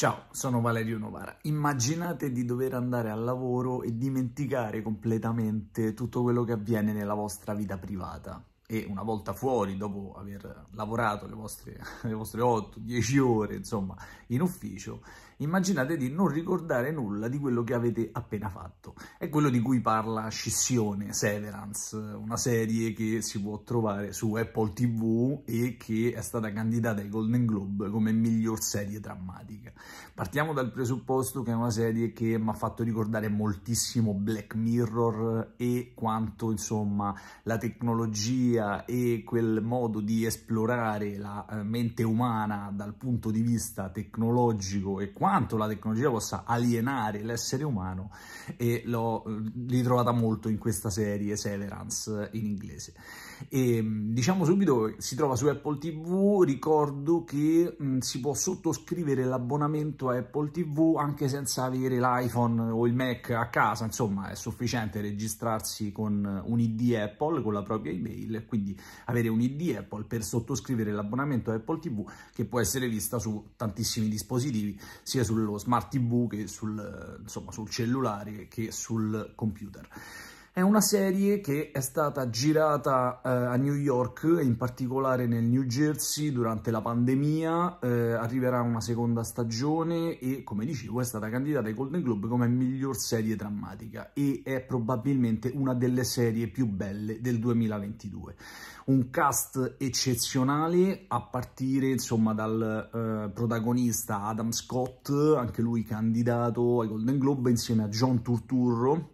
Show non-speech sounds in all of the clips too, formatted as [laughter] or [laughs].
Ciao, sono Valerio Novara. Immaginate di dover andare al lavoro e dimenticare completamente tutto quello che avviene nella vostra vita privata. E una volta fuori, dopo aver lavorato le vostre, [laughs] le vostre 8-10 ore, insomma, in ufficio, immaginate di non ricordare nulla di quello che avete appena fatto. È quello di cui parla Scissione, Severance, una serie che si può trovare su Apple TV e che è stata candidata ai Golden Globe come miglior serie drammatica. Partiamo dal presupposto che è una serie che mi ha fatto ricordare moltissimo Black Mirror e quanto insomma la tecnologia e quel modo di esplorare la eh, mente umana dal punto di vista tecnologico e quanto quanto la tecnologia possa alienare l'essere umano e l'ho eh, ritrovata molto in questa serie Severance in inglese. E, mm, diciamo subito si trova su Apple TV, ricordo che mh, mm, si può sottoscrivere l'abbonamento a Apple TV anche senza avere l'iPhone o il Mac a casa, insomma è sufficiente registrarsi con un ID Apple, con la propria email, quindi avere un ID Apple per sottoscrivere l'abbonamento a Apple TV che può essere vista su tantissimi dispositivi, sia sullo smart TV che sul, insomma, sul cellulare che sul computer. È una serie che è stata girata eh, a New York, in particolare nel New Jersey durante la pandemia, eh, arriverà una seconda stagione e come dicevo è stata candidata ai Golden Globe come miglior serie drammatica e è probabilmente una delle serie più belle del 2022. Un cast eccezionale a partire insomma dal eh, protagonista Adam Scott, anche lui candidato ai Golden Globe insieme a John Turturro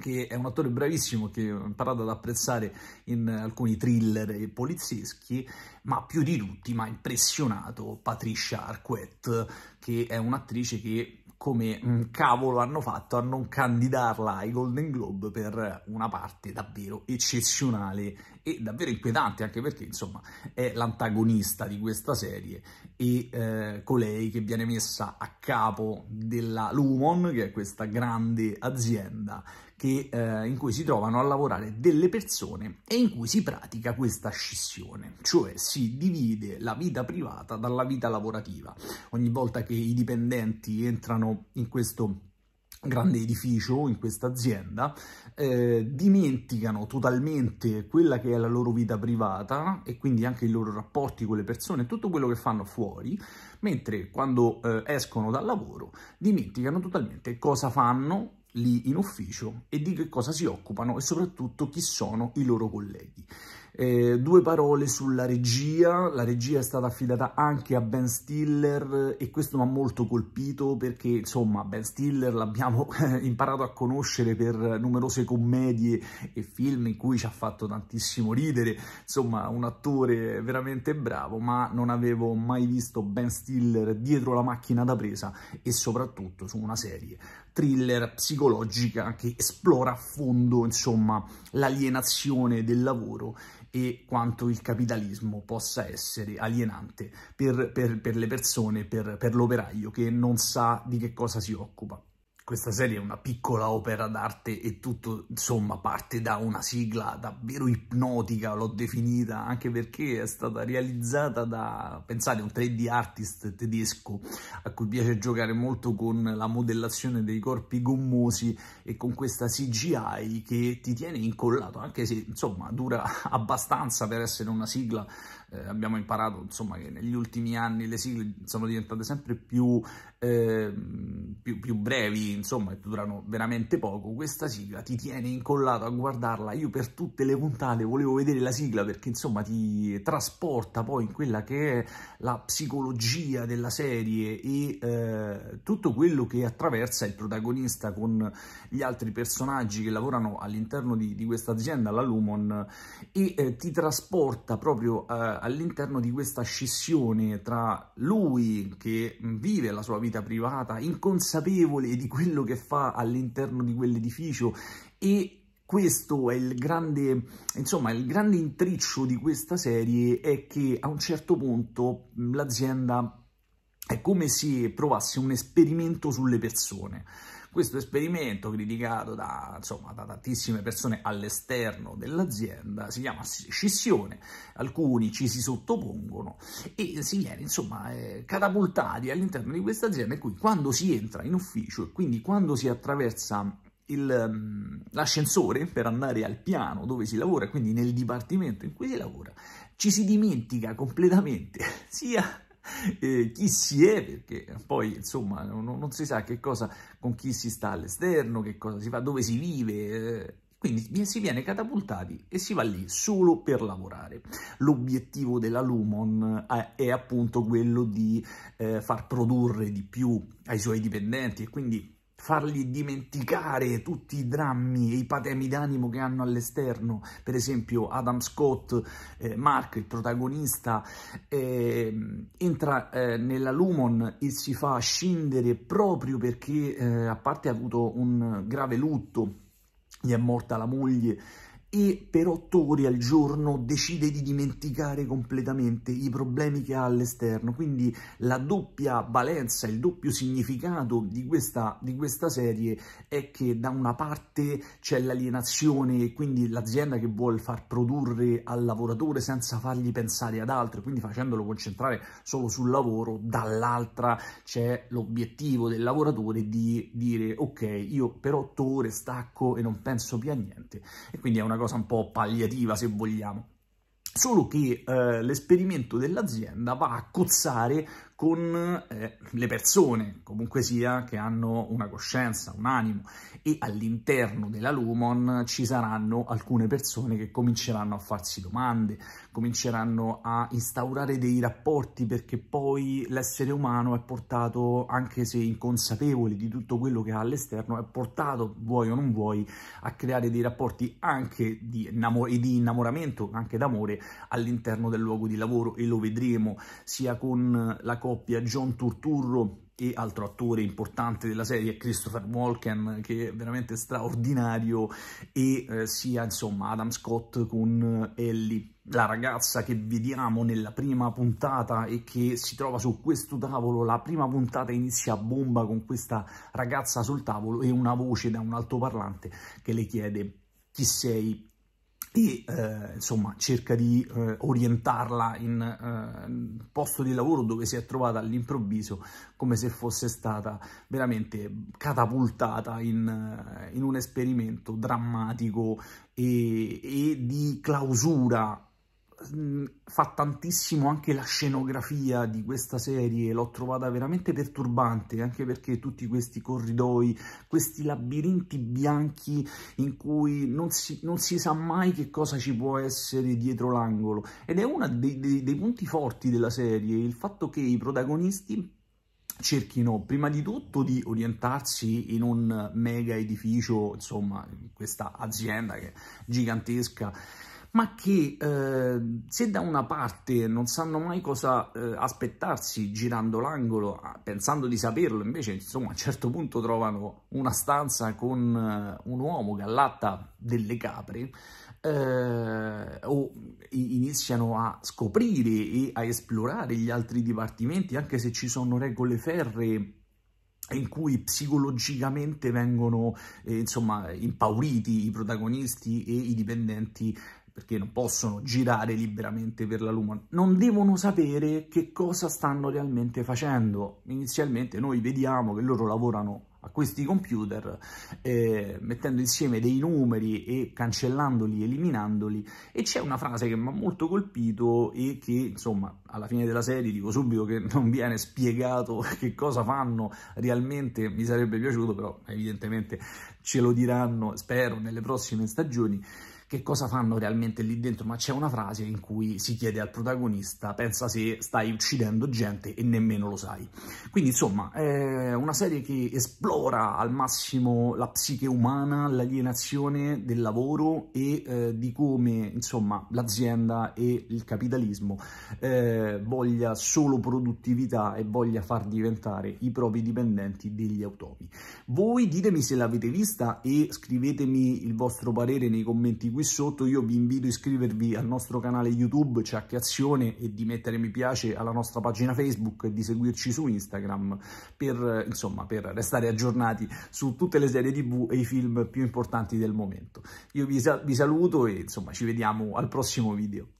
che è un attore bravissimo che ho imparato ad apprezzare in alcuni thriller polizieschi, ma più di tutti mi ha impressionato Patricia Arquette, che è un'attrice che come cavolo hanno fatto a non candidarla ai Golden Globe per una parte davvero eccezionale e davvero inquietante, anche perché insomma è l'antagonista di questa serie e eh, colei che viene messa a capo della Lumon, che è questa grande azienda che, eh, in cui si trovano a lavorare delle persone e in cui si pratica questa scissione, cioè si divide la vita privata dalla vita lavorativa. Ogni volta che i dipendenti entrano in questo grande edificio in questa azienda, eh, dimenticano totalmente quella che è la loro vita privata e quindi anche i loro rapporti con le persone, tutto quello che fanno fuori, mentre quando eh, escono dal lavoro dimenticano totalmente cosa fanno, lì in ufficio e di che cosa si occupano e soprattutto chi sono i loro colleghi. Eh, due parole sulla regia, la regia è stata affidata anche a Ben Stiller e questo mi ha molto colpito perché insomma Ben Stiller l'abbiamo [laughs] imparato a conoscere per numerose commedie e film in cui ci ha fatto tantissimo ridere, insomma un attore veramente bravo ma non avevo mai visto Ben Stiller dietro la macchina da presa e soprattutto su una serie thriller psicologica che esplora a fondo, insomma, l'alienazione del lavoro e quanto il capitalismo possa essere alienante per, per, per le persone, per, per l'operaio che non sa di che cosa si occupa. Questa serie è una piccola opera d'arte e tutto, insomma, parte da una sigla davvero ipnotica, l'ho definita, anche perché è stata realizzata da, pensate, un 3D artist tedesco a cui piace giocare molto con la modellazione dei corpi gommosi e con questa CGI che ti tiene incollato, anche se, insomma, dura [laughs] abbastanza per essere una sigla eh, abbiamo imparato insomma, che negli ultimi anni le sigle sono diventate sempre più, eh, più, più brevi, insomma, e durano veramente poco, questa sigla ti tiene incollato a guardarla. Io per tutte le puntate volevo vedere la sigla perché insomma ti trasporta poi in quella che è la psicologia della serie e eh, tutto quello che attraversa il protagonista con gli altri personaggi che lavorano all'interno di, di questa azienda, la Lumon, e eh, ti trasporta proprio all'interno di questa scissione tra lui che vive la sua vita privata, inconsapevole di quello che fa all'interno di quell'edificio e questo è il grande, insomma, il grande intriccio di questa serie è che a un certo punto l'azienda è come se provasse un esperimento sulle persone. Questo esperimento, criticato da, insomma, da tantissime persone all'esterno dell'azienda, si chiama scissione, alcuni ci si sottopongono e si viene insomma eh, catapultati all'interno di questa azienda in cui quando si entra in ufficio e quindi quando si attraversa mm, l'ascensore per andare al piano dove si lavora, quindi nel dipartimento in cui si lavora, ci si dimentica completamente [laughs] sia [laughs] eh, chi si è, perché poi insomma non, non, si sa che cosa, con chi si sta all'esterno, che cosa si fa, dove si vive, eh. Quindi si viene catapultati e si va lì solo per lavorare. L'obiettivo della Lumon eh, è appunto quello di eh, far produrre di più ai suoi dipendenti e quindi fargli dimenticare tutti i drammi e i patemi d'animo che hanno all'esterno. Per esempio Adam Scott, eh, Mark, il protagonista, eh, entra eh, nella Lumon e si fa scindere proprio perché, eh, a parte ha avuto un grave lutto, gli è morta la moglie, e per otto ore al giorno decide di dimenticare completamente i problemi che ha all'esterno. Quindi la doppia valenza, il doppio significato di questa, di questa serie è che da una parte c'è l'alienazione e quindi l'azienda che vuole far produrre al lavoratore senza fargli pensare ad altro, quindi facendolo concentrare solo sul lavoro, dall'altra c'è l'obiettivo del lavoratore di dire ok, io per otto ore stacco e non penso più a niente. E quindi è una cosa un po' palliativa, se vogliamo. Solo che eh, l'esperimento dell'azienda va a cozzare con eh, le persone, comunque sia, che hanno una coscienza, un animo e all'interno della Lumon ci saranno alcune persone che cominceranno a farsi domande, cominceranno a instaurare dei rapporti perché poi l'essere umano è portato, anche se inconsapevole di tutto quello che ha all'esterno, è portato, vuoi o non vuoi, a creare dei rapporti anche di, innamor di innamoramento, anche d'amore all'interno del luogo di lavoro e lo vedremo sia con la coppia John Turturro e altro attore importante della serie Christopher Walken che è veramente straordinario e eh, sia insomma Adam Scott con eh, Ellie la ragazza che vediamo nella prima puntata e che si trova su questo tavolo, la prima puntata inizia a bomba con questa ragazza sul tavolo e una voce da un altoparlante che le chiede chi sei e eh, insomma cerca di eh, orientarla in eh, posto di lavoro dove si è trovata all'improvviso come se fosse stata veramente catapultata in, eh, in un esperimento drammatico e, e di clausura Mm, fa tantissimo anche la scenografia di questa serie, l'ho trovata veramente perturbante, anche perché tutti questi corridoi, questi labirinti bianchi in cui non si, non si sa mai che cosa ci può essere dietro l'angolo. Ed è uno dei, dei, dei punti forti della serie, il fatto che i protagonisti cerchino prima di tutto di orientarsi in un mega edificio, insomma, in questa azienda che è gigantesca, ma che eh, se da una parte non sanno mai cosa eh, aspettarsi girando l'angolo, ah, pensando di saperlo, invece insomma a un certo punto trovano una stanza con eh, un uomo che allatta delle capre, eh, o iniziano a scoprire e a esplorare gli altri dipartimenti, anche se ci sono regole ferree in cui psicologicamente vengono eh, insomma impauriti i protagonisti e i dipendenti perché non possono girare liberamente per la Luma, non devono sapere che cosa stanno realmente facendo. Inizialmente noi vediamo che loro lavorano a questi computer eh, mettendo insieme dei numeri e cancellandoli, eliminandoli e c'è una frase che mi ha molto colpito e che insomma alla fine della serie dico subito che non viene spiegato [laughs] che cosa fanno realmente mi sarebbe piaciuto però evidentemente ce lo diranno spero nelle prossime stagioni che cosa fanno realmente lì dentro, ma c'è una frase in cui si chiede al protagonista pensa se stai uccidendo gente e nemmeno lo sai. Quindi insomma è una serie che esplora al massimo la psiche umana, l'alienazione del lavoro e eh, di come insomma l'azienda e il capitalismo eh, voglia solo produttività e voglia far diventare i propri dipendenti degli automi. Voi ditemi se l'avete vista e scrivetemi il vostro parere nei commenti qui qui sotto io vi invito a iscrivervi al nostro canale YouTube Ciacche Azione e di mettere mi piace alla nostra pagina Facebook e di seguirci su Instagram per, insomma, per restare aggiornati su tutte le serie tv e i film più importanti del momento. Io vi, vi saluto e insomma ci vediamo al prossimo video.